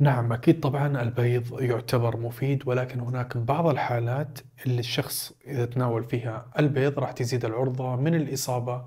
نعم أكيد طبعا البيض يعتبر مفيد ولكن هناك بعض الحالات اللي الشخص إذا تناول فيها البيض راح تزيد العرضة من الإصابة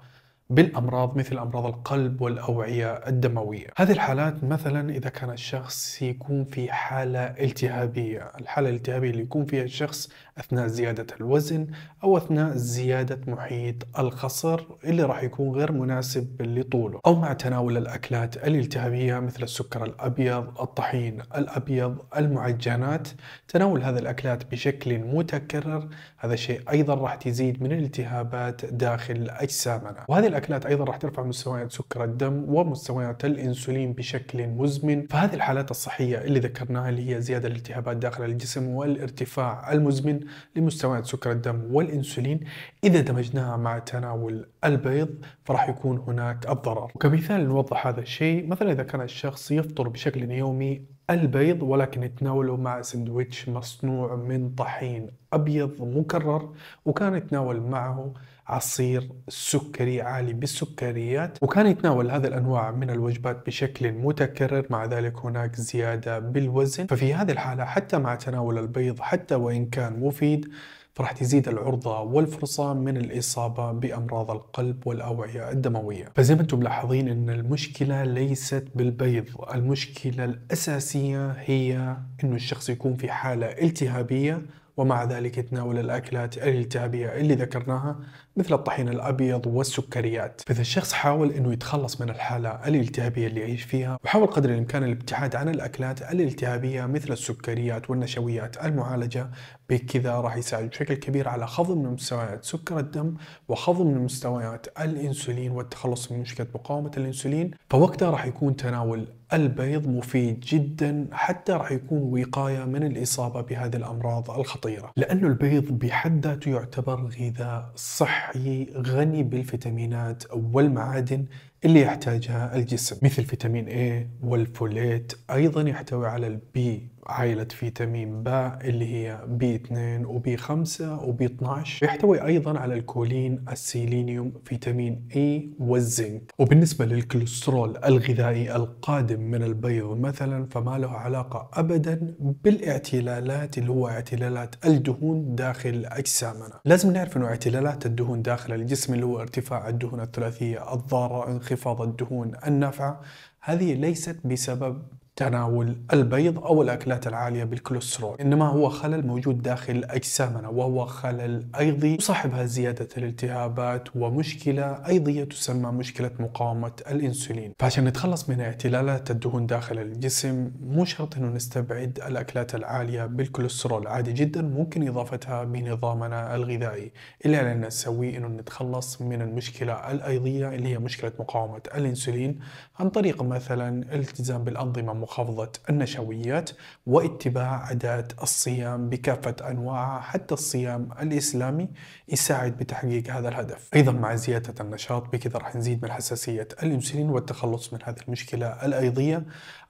بالامراض مثل امراض القلب والاوعيه الدمويه. هذه الحالات مثلا اذا كان الشخص يكون في حاله التهابيه، الحاله الالتهابيه اللي يكون فيها الشخص اثناء زياده الوزن او اثناء زياده محيط الخصر اللي راح يكون غير مناسب لطوله، او مع تناول الاكلات الالتهابيه مثل السكر الابيض، الطحين الابيض، المعجنات، تناول هذه الاكلات بشكل متكرر، هذا الشيء ايضا راح تزيد من الالتهابات داخل اجسامنا، وهذه الاكلات ايضا راح ترفع مستويات سكر الدم ومستويات الانسولين بشكل مزمن فهذه الحالات الصحيه اللي ذكرناها اللي هي زياده الالتهابات داخل الجسم والارتفاع المزمن لمستويات سكر الدم والانسولين اذا دمجناها مع تناول البيض فراح يكون هناك الضرر وكمثال نوضح هذا الشيء مثلا اذا كان الشخص يفطر بشكل يومي البيض ولكن يتناوله مع سندويتش مصنوع من طحين أبيض مكرر وكان يتناول معه عصير سكري عالي بالسكريات وكان يتناول هذا الأنواع من الوجبات بشكل متكرر مع ذلك هناك زيادة بالوزن ففي هذه الحالة حتى مع تناول البيض حتى وإن كان مفيد فراح تزيد العرضة والفرصة من الإصابة بأمراض القلب والأوعية الدموية فزي ما أنتم ملاحظين أن المشكلة ليست بالبيض المشكلة الأساسية هي أن الشخص يكون في حالة التهابية ومع ذلك يتناول الأكلات الالتهابية اللي ذكرناها مثل الطحين الأبيض والسكريات فإذا الشخص حاول أنه يتخلص من الحالة الالتهابية اللي يعيش فيها وحاول قدر الإمكان الابتعاد عن الأكلات الالتهابية مثل السكريات والنشويات المعالجة بكذا راح يساعد بشكل كبير على خفض من مستويات سكر الدم وخفض من مستويات الانسولين والتخلص من مشكله مقاومه الانسولين فوقتها راح يكون تناول البيض مفيد جدا حتى راح يكون وقايه من الاصابه بهذه الامراض الخطيره لانه البيض بحد ذاته يعتبر غذاء صحي صحي غني بالفيتامينات والمعادن اللي يحتاجها الجسم مثل فيتامين A والفوليت أيضا يحتوي على البي عائلة فيتامين باء اللي هي بي 2 وبي 5 وبي 12 يحتوي أيضا على الكولين السيلينيوم فيتامين A والزنك وبالنسبة للكوليسترول الغذائي القادم من البيض مثلا فما له علاقة أبدا بالاعتلالات اللي هو اعتلالات الدهون داخل أجسامنا لازم نعرف أنه اعتلالات الدهون داخل الجسم اللي هو ارتفاع الدهون الثلاثية الضارة انخفاض الدهون النافعة هذه ليست بسبب تناول البيض أو الأكلات العالية بالكوليسترول إنما هو خلل موجود داخل أجسامنا وهو خلل أيضي يصاحبها زيادة الالتهابات ومشكلة أيضية تسمى مشكلة مقاومة الإنسولين فعشان نتخلص من اعتلالات الدهون داخل الجسم مو شرط إنه نستبعد الأكلات العالية بالكوليسترول عادي جدا ممكن إضافتها بنظامنا الغذائي اللي علينا نسويه إنه نتخلص من المشكلة الأيضية اللي هي مشكلة مقاومة الإنسولين عن طريق مثلا التزام بالأنظمة مخفضة النشويات واتباع عادات الصيام بكافة أنواعها حتى الصيام الإسلامي يساعد بتحقيق هذا الهدف أيضا مع زيادة النشاط بكذا راح نزيد من حساسية الأنسولين والتخلص من هذه المشكلة الأيضية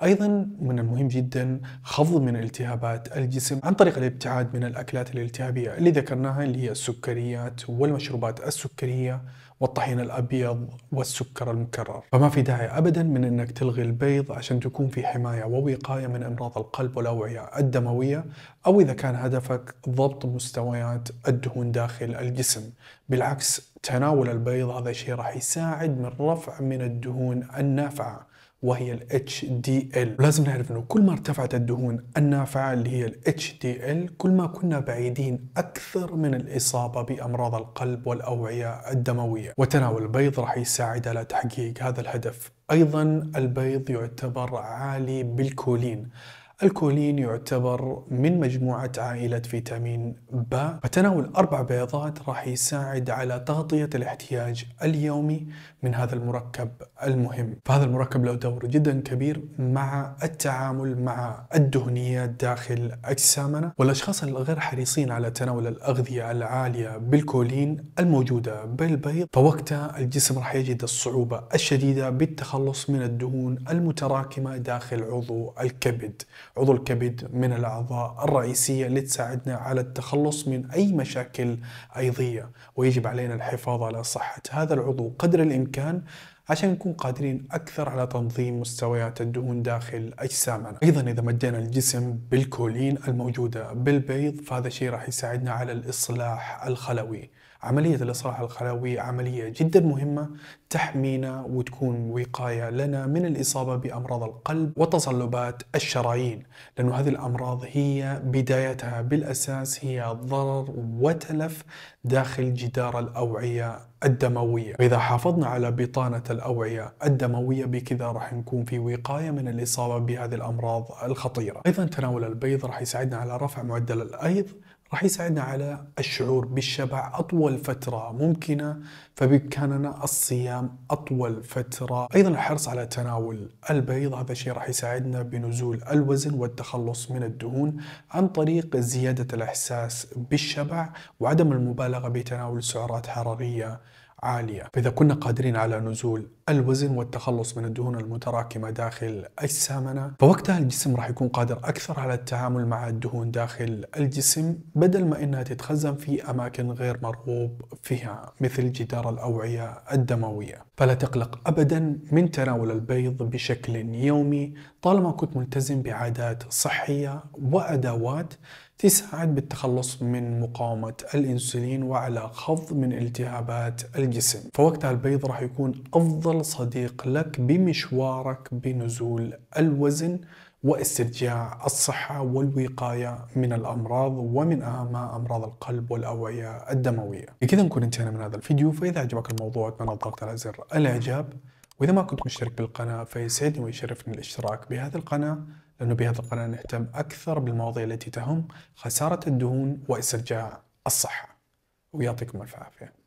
أيضا من المهم جدا خفض من التهابات الجسم عن طريق الابتعاد من الأكلات الالتهابية اللي ذكرناها اللي هي السكريات والمشروبات السكرية والطحين الابيض والسكر المكرر، فما في داعي ابدا من انك تلغي البيض عشان تكون في حمايه ووقايه من امراض القلب والاوعيه الدمويه، او اذا كان هدفك ضبط مستويات الدهون داخل الجسم، بالعكس تناول البيض هذا شيء راح يساعد من رفع من الدهون النافعه. وهي ال HDL لازم نعرف انه كل ما ارتفعت الدهون النافعة اللي هي ال HDL كل ما كنا بعيدين اكثر من الاصابة بامراض القلب والاوعية الدموية وتناول البيض راح يساعد على تحقيق هذا الهدف ايضا البيض يعتبر عالي بالكولين الكولين يعتبر من مجموعة عائلة فيتامين ب فتناول أربع بيضات راح يساعد على تغطية الاحتياج اليومي من هذا المركب المهم فهذا المركب له دور جدا كبير مع التعامل مع الدهنيات داخل أجسامنا والأشخاص الغير حريصين على تناول الأغذية العالية بالكولين الموجودة بالبيض فوقتها الجسم راح يجد الصعوبة الشديدة بالتخلص من الدهون المتراكمة داخل عضو الكبد عضو الكبد من الأعضاء الرئيسية اللي تساعدنا على التخلص من أي مشاكل أيضية ويجب علينا الحفاظ على صحة هذا العضو قدر الإمكان عشان نكون قادرين أكثر على تنظيم مستويات الدهون داخل أجسامنا أيضا إذا مدينا الجسم بالكولين الموجودة بالبيض فهذا الشيء راح يساعدنا على الإصلاح الخلوي عملية الإصلاح الخلوي عملية جدا مهمة تحمينا وتكون وقاية لنا من الإصابة بأمراض القلب وتصلبات الشرايين لأن هذه الأمراض هي بدايتها بالأساس هي ضرر وتلف داخل جدار الأوعية الدموية وإذا حافظنا على بطانة الأوعية الدموية بكذا راح نكون في وقاية من الإصابة بهذه الأمراض الخطيرة أيضا تناول البيض راح يساعدنا على رفع معدل الأيض راح يساعدنا على الشعور بالشبع أطول فترة ممكنة فبإمكاننا الصيام أطول فترة أيضا الحرص على تناول البيض هذا الشيء راح يساعدنا بنزول الوزن والتخلص من الدهون عن طريق زيادة الإحساس بالشبع وعدم المبالغة بتناول سعرات حرارية عالية فإذا كنا قادرين على نزول الوزن والتخلص من الدهون المتراكمة داخل أجسامنا فوقتها الجسم راح يكون قادر أكثر على التعامل مع الدهون داخل الجسم بدل ما إنها تتخزن في أماكن غير مرغوب فيها مثل جدار الأوعية الدموية فلا تقلق أبدا من تناول البيض بشكل يومي طالما كنت ملتزم بعادات صحية وأدوات تساعد بالتخلص من مقاومة الإنسولين وعلى خفض من التهابات الجسم فوقتها البيض راح يكون أفضل أفضل صديق لك بمشوارك بنزول الوزن واسترجاع الصحة والوقاية من الأمراض ومن أهمها أمراض القلب والأوعية الدموية بكذا نكون انتهينا من هذا الفيديو فإذا عجبك الموضوع أتمنى الضغط على زر الإعجاب وإذا ما كنت مشترك بالقناة فيسعدني ويشرفني الاشتراك بهذه القناة لأنه بهذه القناة نهتم أكثر بالمواضيع التي تهم خسارة الدهون واسترجاع الصحة ويعطيكم ألف عافية